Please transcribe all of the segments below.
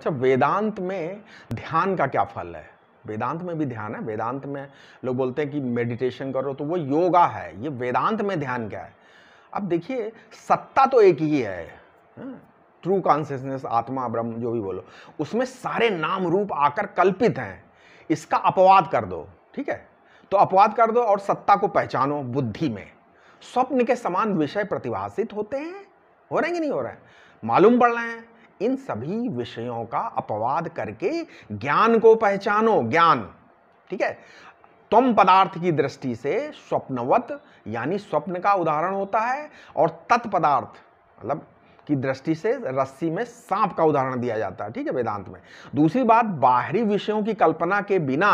अच्छा वेदांत में ध्यान का क्या फल है वेदांत में भी ध्यान है वेदांत में लोग बोलते हैं कि मेडिटेशन करो तो वो योगा है ये वेदांत में ध्यान क्या है अब देखिए सत्ता तो एक ही है ट्रू हाँ, कॉन्सियसनेस आत्मा ब्रह्म जो भी बोलो उसमें सारे नाम रूप आकर कल्पित हैं इसका अपवाद कर दो ठीक है तो अपवाद कर दो और सत्ता को पहचानो बुद्धि में स्वप्न के समान विषय प्रतिभाषित होते हैं हो रहे हैं कि नहीं हो रहे हैं मालूम पड़ रहे हैं इन सभी विषयों का अपवाद करके ज्ञान को पहचानो ज्ञान ठीक है तम पदार्थ की दृष्टि से स्वप्नवत यानी स्वप्न का उदाहरण होता है और तत्पदार्थ मतलब की दृष्टि से रस्सी में सांप का उदाहरण दिया जाता है ठीक है वेदांत में दूसरी बात बाहरी विषयों की कल्पना के बिना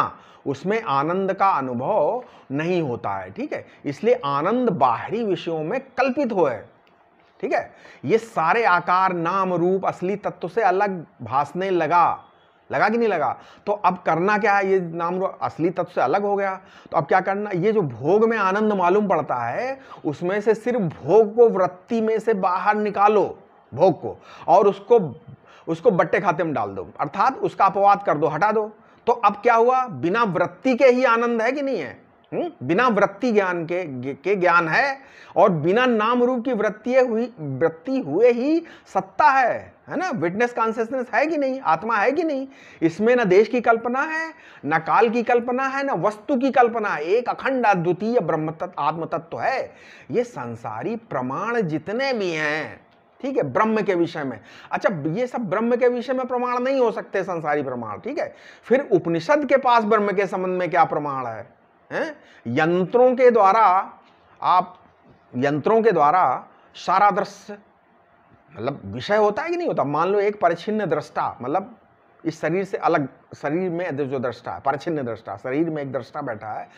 उसमें आनंद का अनुभव नहीं होता है ठीक है इसलिए आनंद बाहरी विषयों में कल्पित हो है ठीक है ये सारे आकार नाम रूप असली तत्व से अलग भासने लगा लगा कि नहीं लगा तो अब करना क्या है ये नाम असली तत्व से अलग हो गया तो अब क्या करना ये जो भोग में आनंद मालूम पड़ता है उसमें से सिर्फ भोग को वृत्ति में से बाहर निकालो भोग को और उसको उसको बट्टे खाते में डाल दो अर्थात उसका अपवाद कर दो हटा दो तो अब क्या हुआ बिना वृत्ति के ही आनंद है कि नहीं है हुँ? बिना वृत्ति ज्ञान के के ज्ञान है और बिना नाम रूप की वृत्ति हुई वृत्ति हुए ही सत्ता है है ना विटनेस कॉन्सियसनेस है कि नहीं आत्मा है कि नहीं इसमें ना देश की कल्पना है ना काल की कल्पना है ना वस्तु की कल्पना है एक अखंड अद्वितीय ब्रह्म तत्व आत्म तत्व है ये संसारी प्रमाण जितने भी हैं ठीक है ब्रह्म के विषय में अच्छा ये सब ब्रह्म के विषय में प्रमाण नहीं हो सकते संसारी प्रमाण ठीक है फिर उपनिषद के पास ब्रह्म के संबंध में क्या प्रमाण है हैं यंत्रों के द्वारा आप यंत्रों के द्वारा सारा दृश्य मतलब विषय होता है कि नहीं होता मान लो एक परिचिन्न दृष्टा मतलब इस शरीर से अलग शरीर में जो दृष्टा है परिचिन्न दृष्टा शरीर में एक दृष्टा बैठा है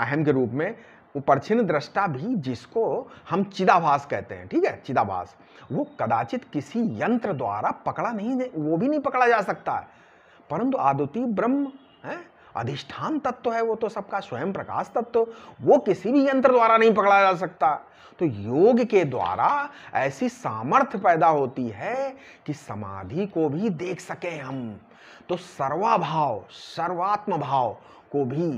अहम के रूप में वो परिचिन्न दृष्टा भी जिसको हम चिदाभास कहते हैं ठीक है चिदाभास वो कदाचित किसी यंत्र द्वारा पकड़ा नहीं वो भी नहीं पकड़ा जा सकता है परंतु आदुति ब्रह्म है अधिष्ठान तत्व है वो तो सबका स्वयं प्रकाश तत्व वो किसी भी यंत्र द्वारा नहीं पकड़ा जा सकता तो योग के द्वारा ऐसी सामर्थ्य पैदा होती है कि समाधि को भी देख सके हम तो सर्वाभाव सर्वात्म भाव को भी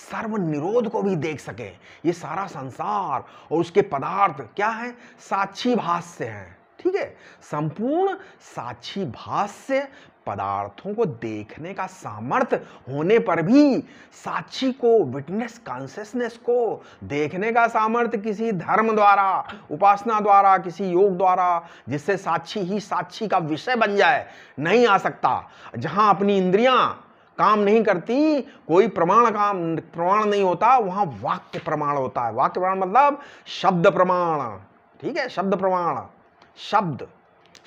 सर्व निरोध को भी देख सके ये सारा संसार और उसके पदार्थ क्या है साक्षी भाष्य हैं ठीक है संपूर्ण साक्षी भाष्य पदार्थों को देखने का सामर्थ्य होने पर भी साक्षी को विटनेस कॉन्सियसनेस को देखने का सामर्थ्य किसी धर्म द्वारा उपासना द्वारा किसी योग द्वारा जिससे साक्षी ही साक्षी का विषय बन जाए नहीं आ सकता जहां अपनी इंद्रियां काम नहीं करती कोई प्रमाण काम प्रमाण नहीं होता वहां वाक्य प्रमाण होता है वाक्य प्रमाण मतलब शब्द प्रमाण ठीक है शब्द प्रमाण शब्द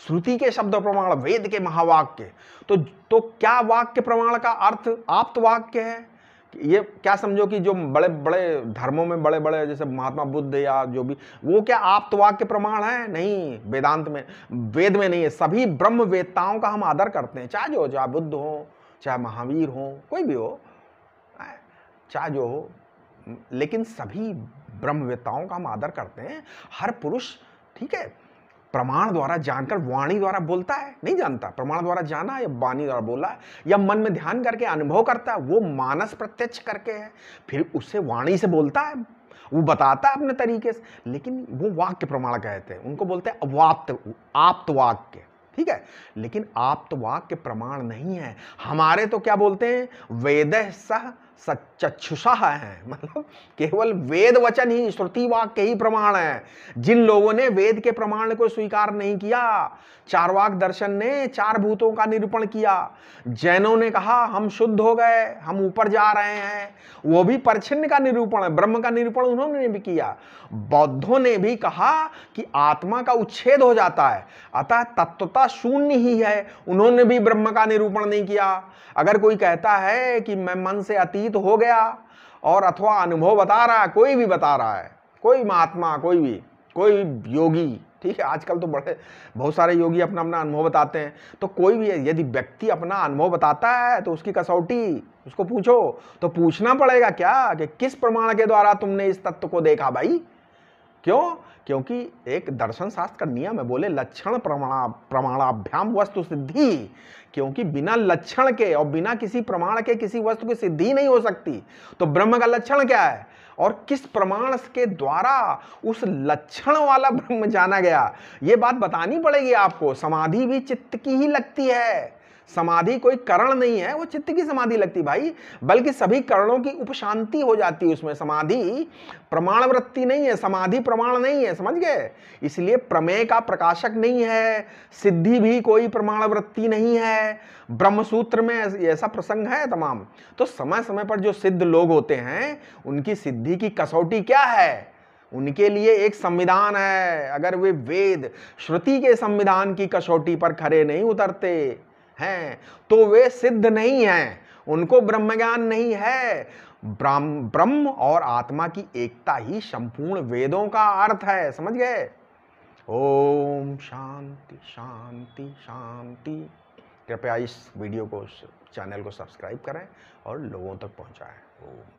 श्रुति के शब्द प्रमाण वेद के महावाक्य तो तो क्या वाक्य प्रमाण का अर्थ आप्त तो वाक्य है ये क्या समझो कि जो बड़े बड़े धर्मों में बड़े बड़े जैसे महात्मा बुद्ध या जो भी वो क्या आप्त तो वाक्य प्रमाण है नहीं वेदांत में वेद में नहीं है सभी ब्रह्म वेदताओं का हम आदर करते हैं चाहे जो चाहे बुद्ध हो चाहे महावीर हो कोई भी हो चाहे जो हो लेकिन सभी ब्रह्मवेताओं का हम आदर करते हैं हर पुरुष ठीक है प्रमाण द्वारा जानकर वाणी द्वारा बोलता है नहीं जानता प्रमाण द्वारा जाना या वाणी द्वारा बोला या मन में ध्यान करके अनुभव करता है वो मानस प्रत्यक्ष करके है फिर उसे वाणी से बोलता है वो बताता है अपने तरीके से लेकिन वो वाक्य प्रमाण कहते हैं उनको बोलते हैं अवाप्त आप्त वाक्य ठीक है लेकिन आप्त वाक्य प्रमाण नहीं है हमारे तो क्या बोलते हैं वेद सह सचुषाह हैं मतलब केवल वेद वचन ही श्रुति वाक्य के ही प्रमाण है जिन लोगों ने वेद के प्रमाण को स्वीकार नहीं किया चारवाक दर्शन ने चार भूतों का निरूपण किया जैनों ने कहा हम शुद्ध हो गए हम ऊपर जा रहे हैं वो भी परछिन्न का निरूपण है ब्रह्म का निरूपण उन्होंने भी किया बौद्धों ने भी कहा कि आत्मा का उच्छेद हो जाता है अतः तत्वता शून्य ही है उन्होंने भी ब्रह्म का निरूपण नहीं किया अगर कोई कहता है कि मैं मन से अतीत तो हो गया और अथवा अनुभव बता रहा है कोई भी बता रहा है कोई महात्मा कोई भी कोई भी योगी ठीक है आजकल तो बड़े बहुत सारे योगी अपना अपना अनुभव बताते हैं तो कोई भी यदि व्यक्ति अपना अनुभव बताता है तो उसकी कसौटी उसको पूछो तो पूछना पड़ेगा क्या कि किस प्रमाण के द्वारा तुमने इस तत्व को देखा भाई क्यों क्योंकि एक दर्शन शास्त्र का नियम है बोले लक्षण प्रमाणा प्रमाणाभ्याम वस्तु सिद्धि क्योंकि बिना लक्षण के और बिना किसी प्रमाण के किसी वस्तु की सिद्धि नहीं हो सकती तो ब्रह्म का लक्षण क्या है और किस प्रमाण के द्वारा उस लक्षण वाला ब्रह्म जाना गया ये बात बतानी पड़ेगी आपको समाधि भी चित्त की ही लगती है समाधि कोई करण नहीं है वो चित्त की समाधि लगती भाई बल्कि सभी करणों की उपशांति हो जाती है उसमें समाधि प्रमाण वृत्ति नहीं है समाधि प्रमाण नहीं है समझ गए इसलिए प्रमेय का प्रकाशक नहीं है सिद्धि भी कोई प्रमाण वृत्ति नहीं है ब्रह्मसूत्र में ऐसा प्रसंग है तमाम तो समय समय पर जो सिद्ध लोग होते हैं उनकी सिद्धि की कसौटी क्या है उनके लिए एक संविधान है अगर वे वेद श्रुति के संविधान की कसौटी पर खरे नहीं उतरते हैं तो वे सिद्ध नहीं हैं उनको ब्रह्म ज्ञान नहीं है ब्रह्म और आत्मा की एकता ही संपूर्ण वेदों का अर्थ है समझ गए ओम शांति शांति शांति कृपया इस वीडियो को चैनल को सब्सक्राइब करें और लोगों तक पहुंचाएं ओम